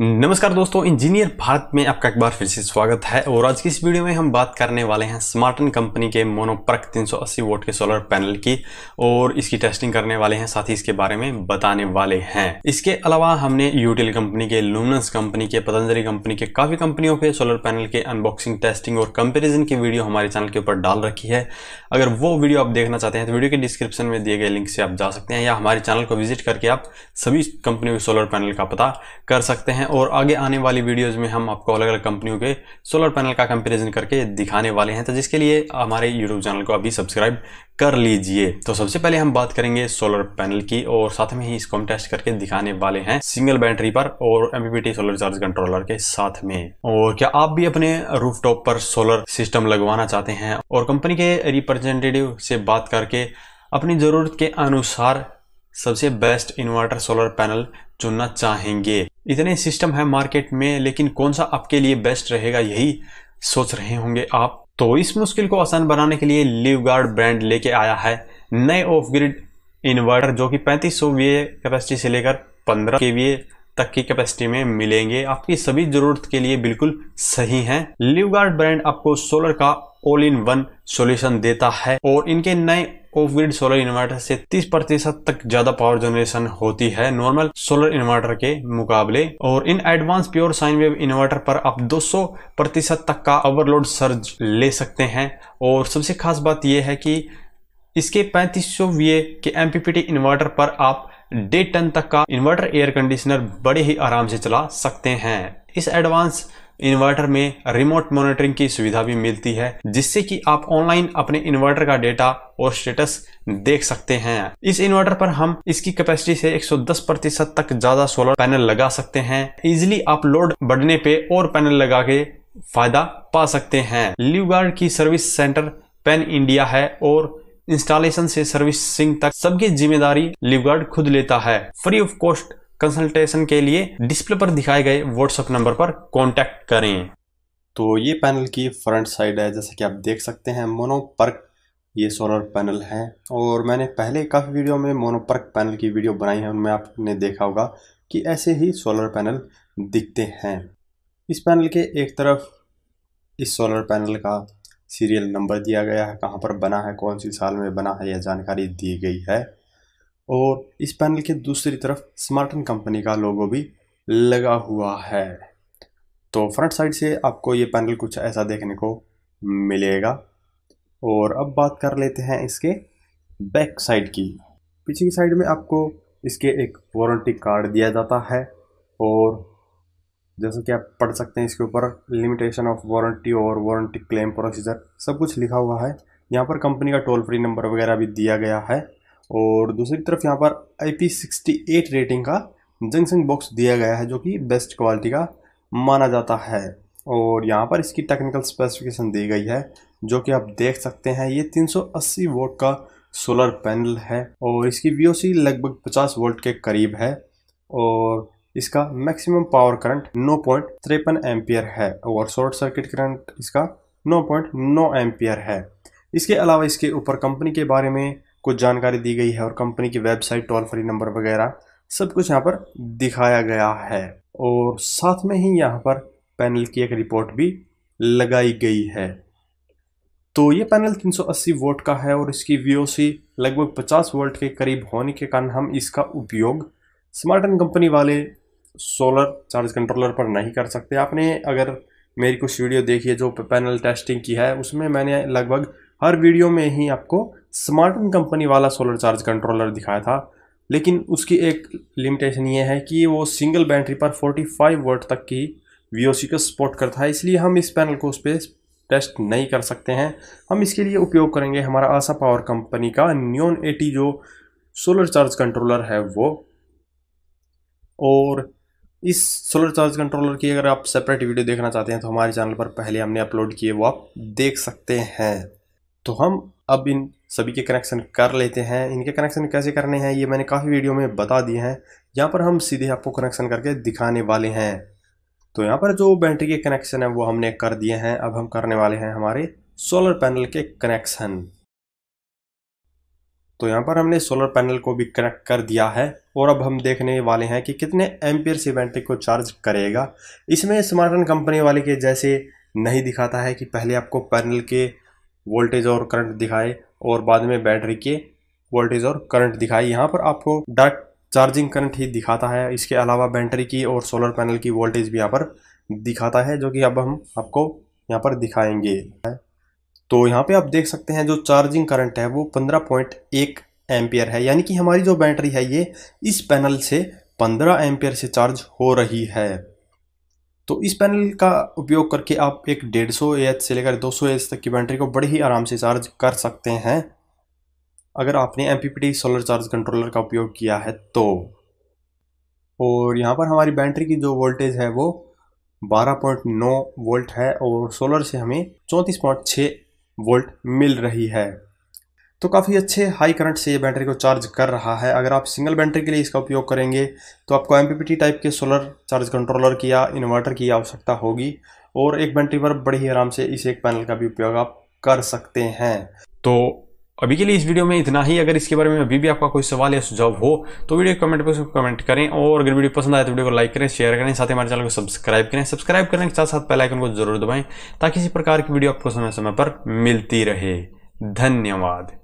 नमस्कार दोस्तों इंजीनियर भारत में आपका एक बार फिर से स्वागत है और आज की इस वीडियो में हम बात करने वाले हैं स्मार्टन कंपनी के मोनोप्रक 380 वोट के सोलर पैनल की और इसकी टेस्टिंग करने वाले हैं साथ ही इसके बारे में बताने वाले हैं इसके अलावा हमने यूटिल कंपनी के लूमिनस कंपनी के पतंजलि कंपनी के काफ़ी कंपनियों के सोलर पैनल के अनबॉक्सिंग टेस्टिंग और कंपेरिजन की वीडियो हमारे चैनल के ऊपर डाल रखी है अगर वो वीडियो आप देखना चाहते हैं तो वीडियो के डिस्क्रिप्शन में दिए गए लिंक से आप जा सकते हैं या हमारे चैनल को विजिट करके आप सभी कंपनियों के सोलर पैनल का पता कर सकते हैं और आगे आने वाली वीडियोस में हम आपको अलग अलग कंपनियों के सोलर पैनल का कंपैरिजन करके दिखाने वाले हैं तो जिसके लिए हमारे यूट्यूब चैनल को अभी सब्सक्राइब कर लीजिए तो सबसे पहले हम बात करेंगे सोलर पैनल की और साथ में ही इसको हम टेस्ट करके दिखाने वाले हैं सिंगल बैटरी पर और एमपीपीटी सोलर चार्ज कंट्रोलर के साथ में और क्या आप भी अपने रूफ पर सोलर सिस्टम लगवाना चाहते हैं और कंपनी के रिप्रेजेंटेटिव से बात करके अपनी ज़रूरत के अनुसार सबसे बेस्ट इन्वर्टर सोलर पैनल चुनना चाहेंगे इतने सिस्टम है मार्केट में लेकिन कौन सा आपके लिए बेस्ट रहेगा यही सोच रहे होंगे आप तो इस मुश्किल को आसान बनाने के लिए लिव गार्ड ब्रांड लेके आया है नए ऑफ ग्रिड इन्वर्टर जो कि 3500 सौ कैपेसिटी से लेकर 15 के तक की कैपेसिटी में मिलेंगे आपकी सभी जरूरत के लिए बिल्कुल सही हैं लिव गार्ड ब्रांड आपको सोलर का ऑल इन वन सॉल्यूशन देता है और इनके नए ऑफ ग्रिड सोलर इन्वर्टर से 30 प्रतिशत तक ज्यादा पावर जनरेशन होती है नॉर्मल सोलर इन्वर्टर के मुकाबले और इन advance pure sine wave inverter पर आप 200 प्रतिशत तक का ओवरलोड सर्ज ले सकते हैं और सबसे खास बात यह है कि इसके पैंतीस सौ के एमपीपीटी इन्वर्टर पर आप डेढ़ टन तक का इन्वर्टर एयर कंडीशनर बड़े ही आराम से चला सकते हैं इस एडवांस इन्वर्टर में रिमोट मॉनिटरिंग की सुविधा भी मिलती है जिससे कि आप ऑनलाइन अपने इन्वर्टर का डेटा और स्टेटस देख सकते हैं इस इन्वर्टर पर हम इसकी कैपेसिटी से 110 प्रतिशत तक ज्यादा सोलर पैनल लगा सकते हैं इजिली आप लोड बढ़ने पे और पैनल लगा के फायदा पा सकते हैं लीवगार्ड की सर्विस सेंटर पेन इंडिया है और इंस्टॉलेशन से सर्विसिंग तक सबकी जिम्मेदारी लिवगार्ड खुद लेता है फ्री ऑफ कॉस्ट कंसल्टेशन के लिए डिस्प्ले पर दिखाए गए व्हाट्सएप नंबर पर कॉन्टैक्ट करें तो ये पैनल की फ्रंट साइड है जैसे कि आप देख सकते हैं मोनोपर्क ये सोलर पैनल है और मैंने पहले काफ़ी वीडियो में मोनोपर्क पैनल की वीडियो बनाई है उनमें आपने देखा होगा कि ऐसे ही सोलर पैनल दिखते हैं इस पैनल के एक तरफ इस सोलर पैनल का सीरियल नंबर दिया गया है कहाँ पर बना है कौन सी साल में बना है यह जानकारी दी गई है और इस पैनल के दूसरी तरफ स्मार्टन कंपनी का लोगो भी लगा हुआ है तो फ्रंट साइड से आपको ये पैनल कुछ ऐसा देखने को मिलेगा और अब बात कर लेते हैं इसके बैक साइड की पीछे की साइड में आपको इसके एक वारंटी कार्ड दिया जाता है और जैसा कि आप पढ़ सकते हैं इसके ऊपर लिमिटेशन ऑफ वारंटी और वारंटी क्लेम प्रोसीजर सब कुछ लिखा हुआ है यहाँ पर कंपनी का टोल फ्री नंबर वगैरह भी दिया गया है और दूसरी तरफ यहाँ पर IP68 रेटिंग का जंक्शन बॉक्स दिया गया है जो कि बेस्ट क्वालिटी का माना जाता है और यहाँ पर इसकी टेक्निकल स्पेसिफिकेशन दी गई है जो कि आप देख सकते हैं ये 380 वोल्ट का सोलर पैनल है और इसकी वी लगभग 50 वोल्ट के करीब है और इसका मैक्सिमम पावर करंट नौ पॉइंट तिरपन है और शॉर्ट सर्किट करंट इसका नौ पॉइंट नौ है इसके अलावा इसके ऊपर कंपनी के बारे में कुछ जानकारी दी गई है और कंपनी की वेबसाइट टोल फ्री नंबर वगैरह सब कुछ यहाँ पर दिखाया गया है और साथ में ही यहाँ पर पैनल की एक रिपोर्ट भी लगाई गई है तो ये पैनल 380 वोल्ट का है और इसकी वी लगभग 50 वोल्ट के करीब होने के कारण हम इसका उपयोग स्मार्ट एंड कंपनी वाले सोलर चार्ज कंट्रोलर पर नहीं कर सकते आपने अगर मेरी कुछ वीडियो देखी है जो पैनल टेस्टिंग की है उसमें मैंने लगभग हर वीडियो में ही आपको स्मार्टन कंपनी वाला सोलर चार्ज कंट्रोलर दिखाया था लेकिन उसकी एक लिमिटेशन ये है कि वो सिंगल बैटरी पर 45 वोट तक की वी को सपोर्ट करता है इसलिए हम इस पैनल को उस पर टेस्ट नहीं कर सकते हैं हम इसके लिए उपयोग करेंगे हमारा आशा पावर कंपनी का न्योन एटी जो सोलर चार्ज कंट्रोलर है वो और इस सोलर चार्ज कंट्रोलर की अगर आप सेपरेट वीडियो देखना चाहते हैं तो हमारे चैनल पर पहले हमने अपलोड किए वो आप देख सकते हैं तो हम अब इन सभी के कनेक्शन कर लेते हैं इनके कनेक्शन कैसे करने हैं ये मैंने काफ़ी वीडियो में बता दिए हैं यहाँ पर हम सीधे आपको कनेक्शन करके दिखाने वाले हैं तो यहाँ पर जो बैटरी के कनेक्शन है वो हमने कर दिए हैं अब हम करने वाले हैं हमारे सोलर पैनल के कनेक्शन तो यहाँ पर हमने सोलर पैनल को भी कनेक्ट कर दिया है और अब हम देखने वाले हैं कि कितने एमपियर से बैटरी को चार्ज करेगा इसमें स्मार्टन कंपनी वाले के जैसे नहीं दिखाता है कि पहले आपको पैनल के वोल्टेज और करंट दिखाए और बाद में बैटरी के वोल्टेज और करंट दिखाए यहाँ पर आपको डायरेक्ट चार्जिंग करंट ही दिखाता है इसके अलावा बैटरी की और सोलर पैनल की वोल्टेज भी यहाँ पर दिखाता है जो कि अब हम आपको यहाँ पर दिखाएंगे तो यहाँ पे आप देख सकते हैं जो चार्जिंग करंट है वो पंद्रह पॉइंट एक एम्पियर है यानी कि हमारी जो बैटरी है ये इस पैनल से पंद्रह एम्पियर से चार्ज हो रही है तो इस पैनल का उपयोग करके आप एक डेढ़ सौ से लेकर दो सौ तक की बैटरी को बड़े ही आराम से चार्ज कर सकते हैं अगर आपने एम सोलर चार्ज कंट्रोलर का उपयोग किया है तो और यहाँ पर हमारी बैटरी की जो वोल्टेज है वो 12.9 वोल्ट है और सोलर से हमें 34.6 वोल्ट मिल रही है तो काफ़ी अच्छे हाई करंट से ये बैटरी को चार्ज कर रहा है अगर आप सिंगल बैटरी के लिए इसका उपयोग करेंगे तो आपको एम टाइप के सोलर चार्ज कंट्रोलर की या इन्वर्टर की आवश्यकता होगी और एक बैटरी पर बड़े ही आराम से इस एक पैनल का भी उपयोग आप कर सकते हैं तो अभी के लिए इस वीडियो में इतना ही अगर इसके बारे में अभी भी आपका कोई सवाल या सुझाव हो तो वीडियो कमेंट बॉक्स में कमेंट करें और अगर वीडियो पसंद आए तो वीडियो को लाइक करें शेयर करें साथ ही हमारे चैनल को सब्सक्राइब करें सब्सक्राइब करने के साथ साथ पहले आइकन को जरूर दबाएं ताकि इसी प्रकार की वीडियो आपको समय समय पर मिलती रहे धन्यवाद